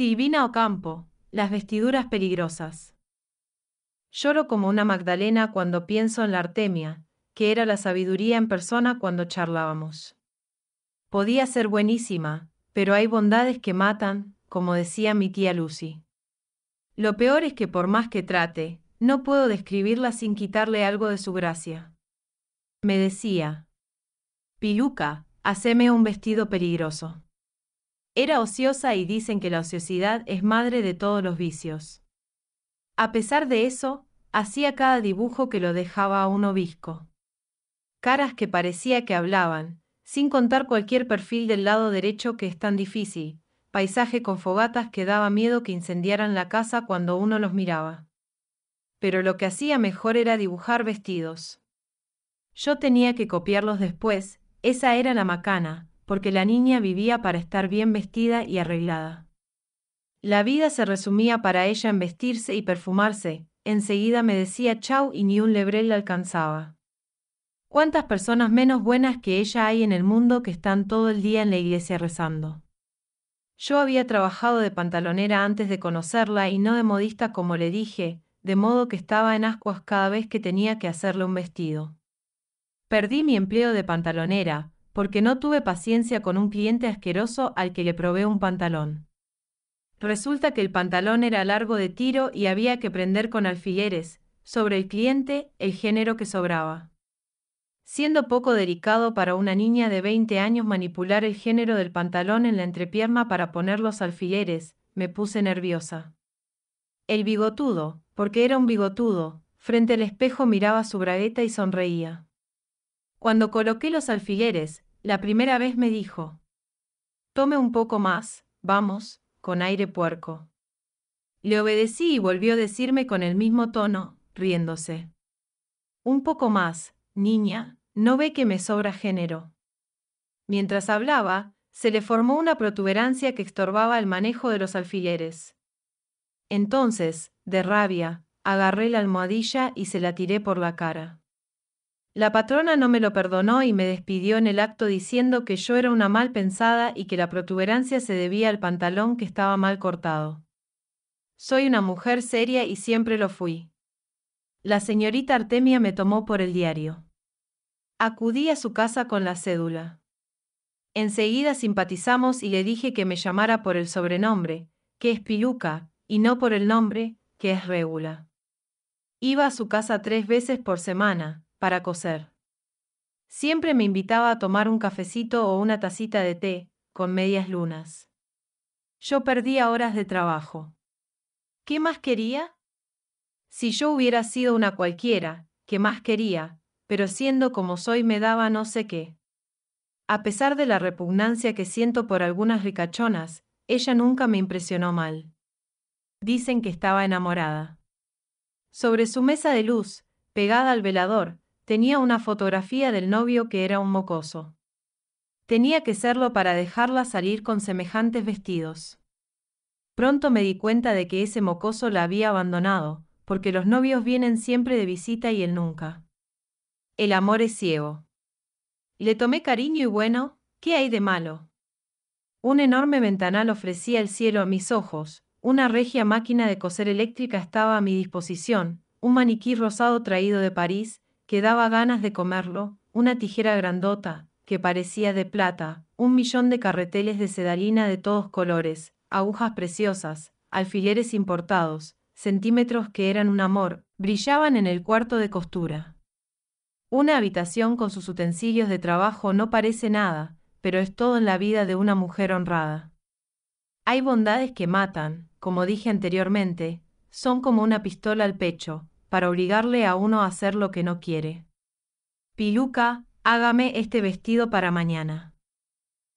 Silvina Ocampo, Las vestiduras peligrosas. Lloro como una Magdalena cuando pienso en la Artemia, que era la sabiduría en persona cuando charlábamos. Podía ser buenísima, pero hay bondades que matan, como decía mi tía Lucy. Lo peor es que por más que trate, no puedo describirla sin quitarle algo de su gracia. Me decía, Piluca, haceme un vestido peligroso. Era ociosa y dicen que la ociosidad es madre de todos los vicios. A pesar de eso, hacía cada dibujo que lo dejaba a un obisco. Caras que parecía que hablaban, sin contar cualquier perfil del lado derecho que es tan difícil, paisaje con fogatas que daba miedo que incendiaran la casa cuando uno los miraba. Pero lo que hacía mejor era dibujar vestidos. Yo tenía que copiarlos después, esa era la macana, porque la niña vivía para estar bien vestida y arreglada. La vida se resumía para ella en vestirse y perfumarse, enseguida me decía chau y ni un lebrel la alcanzaba. ¿Cuántas personas menos buenas que ella hay en el mundo que están todo el día en la iglesia rezando? Yo había trabajado de pantalonera antes de conocerla y no de modista como le dije, de modo que estaba en ascuas cada vez que tenía que hacerle un vestido. Perdí mi empleo de pantalonera, porque no tuve paciencia con un cliente asqueroso al que le probé un pantalón. Resulta que el pantalón era largo de tiro y había que prender con alfileres, sobre el cliente, el género que sobraba. Siendo poco delicado para una niña de 20 años manipular el género del pantalón en la entrepierna para poner los alfileres, me puse nerviosa. El bigotudo, porque era un bigotudo, frente al espejo miraba su bragueta y sonreía. Cuando coloqué los alfileres, la primera vez me dijo, Tome un poco más, vamos, con aire puerco. Le obedecí y volvió a decirme con el mismo tono, riéndose. Un poco más, niña, no ve que me sobra género. Mientras hablaba, se le formó una protuberancia que estorbaba el manejo de los alfileres. Entonces, de rabia, agarré la almohadilla y se la tiré por la cara. La patrona no me lo perdonó y me despidió en el acto diciendo que yo era una mal pensada y que la protuberancia se debía al pantalón que estaba mal cortado. Soy una mujer seria y siempre lo fui. La señorita Artemia me tomó por el diario. Acudí a su casa con la cédula. Enseguida simpatizamos y le dije que me llamara por el sobrenombre, que es Piluca, y no por el nombre, que es Régula. Iba a su casa tres veces por semana, para coser. Siempre me invitaba a tomar un cafecito o una tacita de té, con medias lunas. Yo perdía horas de trabajo. ¿Qué más quería? Si yo hubiera sido una cualquiera, ¿qué más quería? Pero siendo como soy me daba no sé qué. A pesar de la repugnancia que siento por algunas ricachonas, ella nunca me impresionó mal. Dicen que estaba enamorada. Sobre su mesa de luz, pegada al velador, tenía una fotografía del novio que era un mocoso. Tenía que serlo para dejarla salir con semejantes vestidos. Pronto me di cuenta de que ese mocoso la había abandonado, porque los novios vienen siempre de visita y él nunca. El amor es ciego. Le tomé cariño y bueno, ¿qué hay de malo? Un enorme ventanal ofrecía el cielo a mis ojos, una regia máquina de coser eléctrica estaba a mi disposición, un maniquí rosado traído de París, que daba ganas de comerlo, una tijera grandota, que parecía de plata, un millón de carreteles de sedalina de todos colores, agujas preciosas, alfileres importados, centímetros que eran un amor, brillaban en el cuarto de costura. Una habitación con sus utensilios de trabajo no parece nada, pero es todo en la vida de una mujer honrada. Hay bondades que matan, como dije anteriormente, son como una pistola al pecho, para obligarle a uno a hacer lo que no quiere. Piluca, hágame este vestido para mañana.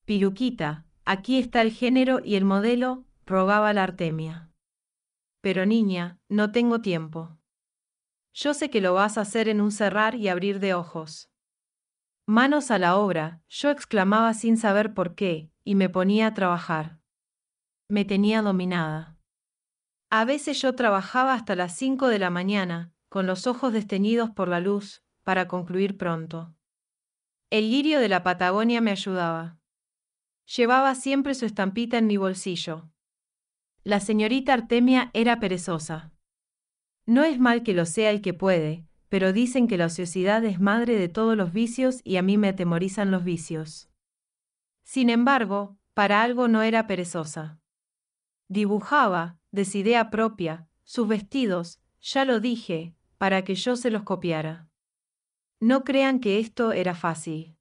Piluquita, aquí está el género y el modelo, rogaba la Artemia. Pero niña, no tengo tiempo. Yo sé que lo vas a hacer en un cerrar y abrir de ojos. Manos a la obra, yo exclamaba sin saber por qué, y me ponía a trabajar. Me tenía dominada. A veces yo trabajaba hasta las 5 de la mañana, con los ojos desteñidos por la luz, para concluir pronto. El lirio de la Patagonia me ayudaba. Llevaba siempre su estampita en mi bolsillo. La señorita Artemia era perezosa. No es mal que lo sea el que puede, pero dicen que la ociosidad es madre de todos los vicios y a mí me atemorizan los vicios. Sin embargo, para algo no era perezosa. Dibujaba, de idea propia, sus vestidos, ya lo dije, para que yo se los copiara. No crean que esto era fácil.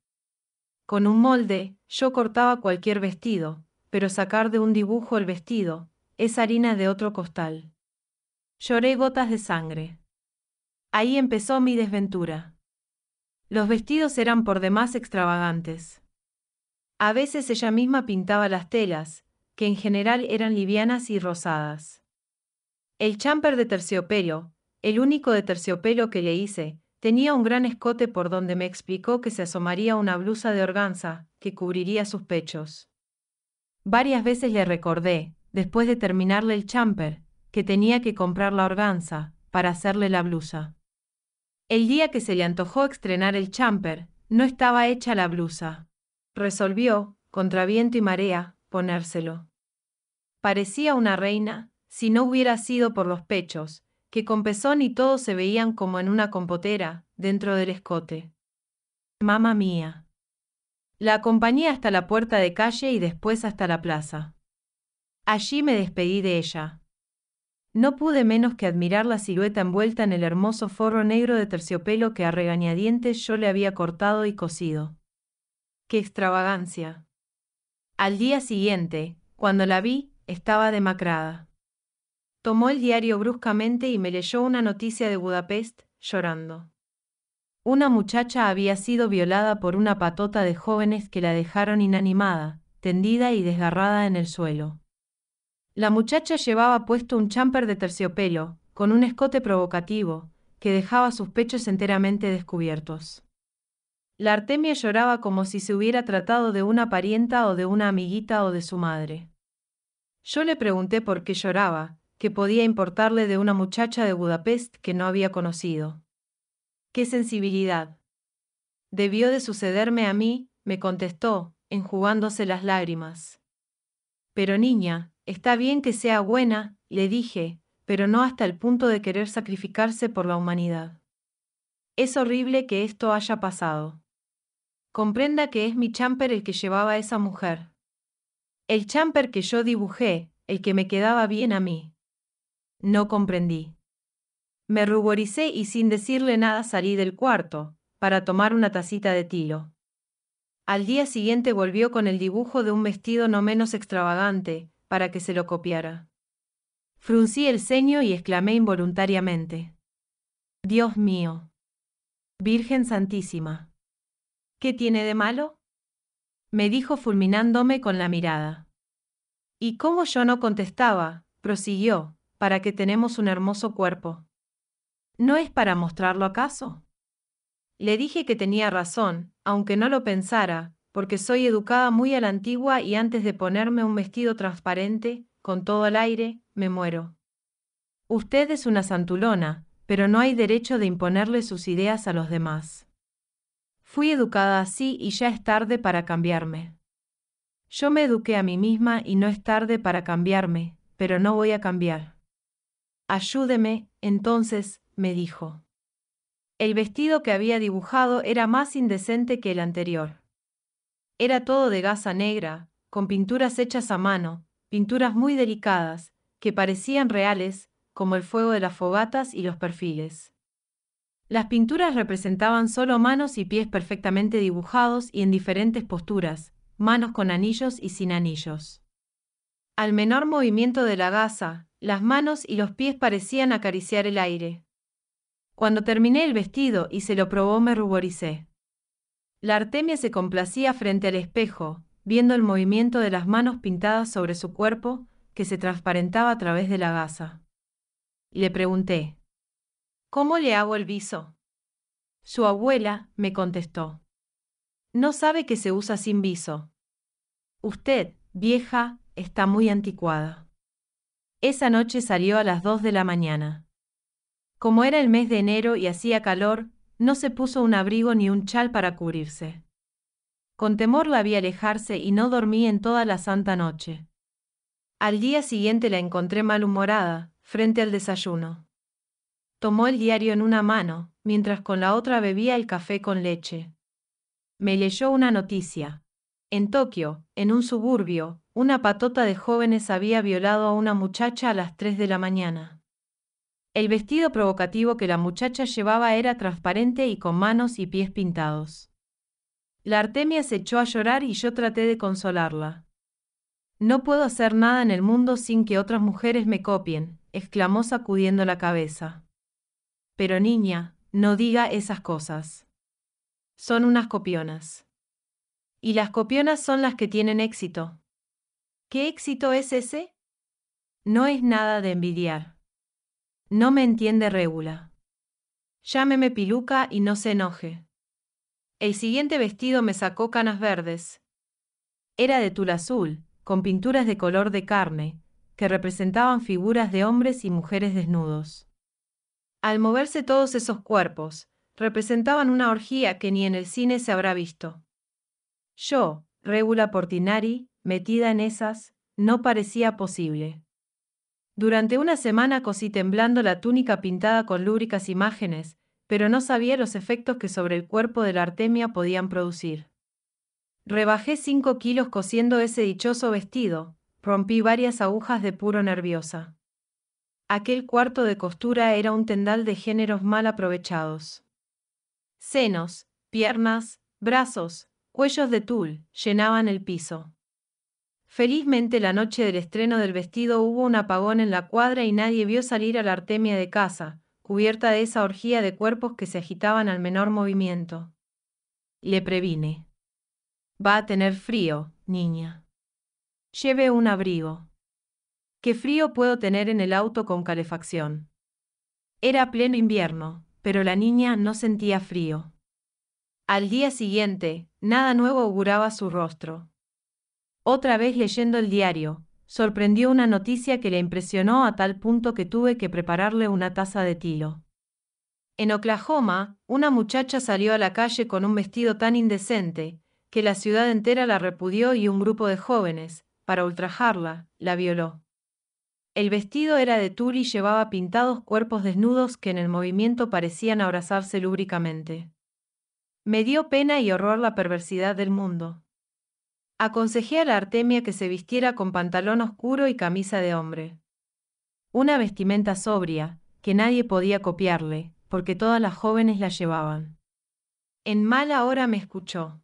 Con un molde, yo cortaba cualquier vestido, pero sacar de un dibujo el vestido, es harina de otro costal. Lloré gotas de sangre. Ahí empezó mi desventura. Los vestidos eran por demás extravagantes. A veces ella misma pintaba las telas, que en general eran livianas y rosadas. El champer de terciopelo, el único de terciopelo que le hice, tenía un gran escote por donde me explicó que se asomaría una blusa de organza, que cubriría sus pechos. Varias veces le recordé, después de terminarle el champer, que tenía que comprar la organza, para hacerle la blusa. El día que se le antojó estrenar el champer, no estaba hecha la blusa. Resolvió, contra viento y marea, ponérselo. Parecía una reina, si no hubiera sido por los pechos, que con pezón y todo se veían como en una compotera, dentro del escote. Mamá mía. La acompañé hasta la puerta de calle y después hasta la plaza. Allí me despedí de ella. No pude menos que admirar la silueta envuelta en el hermoso forro negro de terciopelo que a regañadientes yo le había cortado y cosido. ¡Qué extravagancia! Al día siguiente, cuando la vi, estaba demacrada. Tomó el diario bruscamente y me leyó una noticia de Budapest, llorando. Una muchacha había sido violada por una patota de jóvenes que la dejaron inanimada, tendida y desgarrada en el suelo. La muchacha llevaba puesto un champer de terciopelo, con un escote provocativo, que dejaba sus pechos enteramente descubiertos. La Artemia lloraba como si se hubiera tratado de una parienta o de una amiguita o de su madre. Yo le pregunté por qué lloraba, qué podía importarle de una muchacha de Budapest que no había conocido. ¡Qué sensibilidad! Debió de sucederme a mí, me contestó, enjugándose las lágrimas. Pero niña, está bien que sea buena, le dije, pero no hasta el punto de querer sacrificarse por la humanidad. Es horrible que esto haya pasado. Comprenda que es mi champer el que llevaba a esa mujer. El champer que yo dibujé, el que me quedaba bien a mí. No comprendí. Me ruboricé y sin decirle nada salí del cuarto, para tomar una tacita de tilo. Al día siguiente volvió con el dibujo de un vestido no menos extravagante, para que se lo copiara. Fruncí el ceño y exclamé involuntariamente. Dios mío. Virgen Santísima. ¿Qué tiene de malo? me dijo fulminándome con la mirada. Y como yo no contestaba, prosiguió, para que tenemos un hermoso cuerpo. ¿No es para mostrarlo acaso? Le dije que tenía razón, aunque no lo pensara, porque soy educada muy a la antigua y antes de ponerme un vestido transparente, con todo el aire, me muero. Usted es una santulona, pero no hay derecho de imponerle sus ideas a los demás. Fui educada así y ya es tarde para cambiarme. Yo me eduqué a mí misma y no es tarde para cambiarme, pero no voy a cambiar. Ayúdeme, entonces, me dijo. El vestido que había dibujado era más indecente que el anterior. Era todo de gasa negra, con pinturas hechas a mano, pinturas muy delicadas, que parecían reales, como el fuego de las fogatas y los perfiles. Las pinturas representaban solo manos y pies perfectamente dibujados y en diferentes posturas, manos con anillos y sin anillos. Al menor movimiento de la gasa, las manos y los pies parecían acariciar el aire. Cuando terminé el vestido y se lo probó me ruboricé. La Artemia se complacía frente al espejo, viendo el movimiento de las manos pintadas sobre su cuerpo, que se transparentaba a través de la gasa. Le pregunté, ¿Cómo le hago el viso? Su abuela me contestó. No sabe que se usa sin viso. Usted, vieja, está muy anticuada. Esa noche salió a las dos de la mañana. Como era el mes de enero y hacía calor, no se puso un abrigo ni un chal para cubrirse. Con temor la vi alejarse y no dormí en toda la santa noche. Al día siguiente la encontré malhumorada, frente al desayuno. Tomó el diario en una mano, mientras con la otra bebía el café con leche. Me leyó una noticia. En Tokio, en un suburbio, una patota de jóvenes había violado a una muchacha a las 3 de la mañana. El vestido provocativo que la muchacha llevaba era transparente y con manos y pies pintados. La Artemia se echó a llorar y yo traté de consolarla. No puedo hacer nada en el mundo sin que otras mujeres me copien, exclamó sacudiendo la cabeza. Pero niña, no diga esas cosas. Son unas copionas. Y las copionas son las que tienen éxito. ¿Qué éxito es ese? No es nada de envidiar. No me entiende Regula. Llámeme Piluca y no se enoje. El siguiente vestido me sacó canas verdes. Era de tul azul, con pinturas de color de carne, que representaban figuras de hombres y mujeres desnudos. Al moverse todos esos cuerpos, representaban una orgía que ni en el cine se habrá visto. Yo, Regula Portinari, metida en esas, no parecía posible. Durante una semana cosí temblando la túnica pintada con lúbricas imágenes, pero no sabía los efectos que sobre el cuerpo de la Artemia podían producir. Rebajé cinco kilos cosiendo ese dichoso vestido, rompí varias agujas de puro nerviosa. Aquel cuarto de costura era un tendal de géneros mal aprovechados. Senos, piernas, brazos, cuellos de tul llenaban el piso. Felizmente la noche del estreno del vestido hubo un apagón en la cuadra y nadie vio salir a la Artemia de casa, cubierta de esa orgía de cuerpos que se agitaban al menor movimiento. Le previne. Va a tener frío, niña. Lleve un abrigo. Qué frío puedo tener en el auto con calefacción. Era pleno invierno, pero la niña no sentía frío. Al día siguiente, nada nuevo auguraba su rostro. Otra vez leyendo el diario, sorprendió una noticia que le impresionó a tal punto que tuve que prepararle una taza de tilo. En Oklahoma, una muchacha salió a la calle con un vestido tan indecente, que la ciudad entera la repudió y un grupo de jóvenes, para ultrajarla, la violó. El vestido era de tuli y llevaba pintados cuerpos desnudos que en el movimiento parecían abrazarse lúbricamente. Me dio pena y horror la perversidad del mundo. Aconsejé a la Artemia que se vistiera con pantalón oscuro y camisa de hombre. Una vestimenta sobria, que nadie podía copiarle, porque todas las jóvenes la llevaban. En mala hora me escuchó.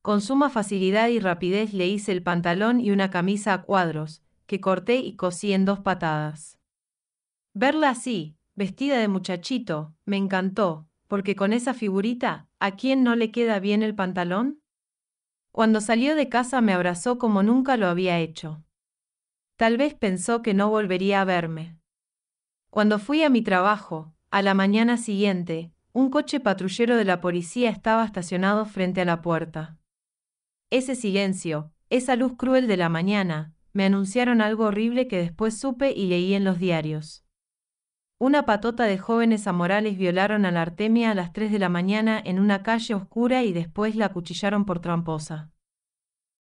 Con suma facilidad y rapidez le hice el pantalón y una camisa a cuadros, que corté y cosí en dos patadas. Verla así, vestida de muchachito, me encantó, porque con esa figurita, ¿a quién no le queda bien el pantalón? Cuando salió de casa me abrazó como nunca lo había hecho. Tal vez pensó que no volvería a verme. Cuando fui a mi trabajo, a la mañana siguiente, un coche patrullero de la policía estaba estacionado frente a la puerta. Ese silencio, esa luz cruel de la mañana, me anunciaron algo horrible que después supe y leí en los diarios. Una patota de jóvenes amorales violaron a la Artemia a las 3 de la mañana en una calle oscura y después la acuchillaron por tramposa.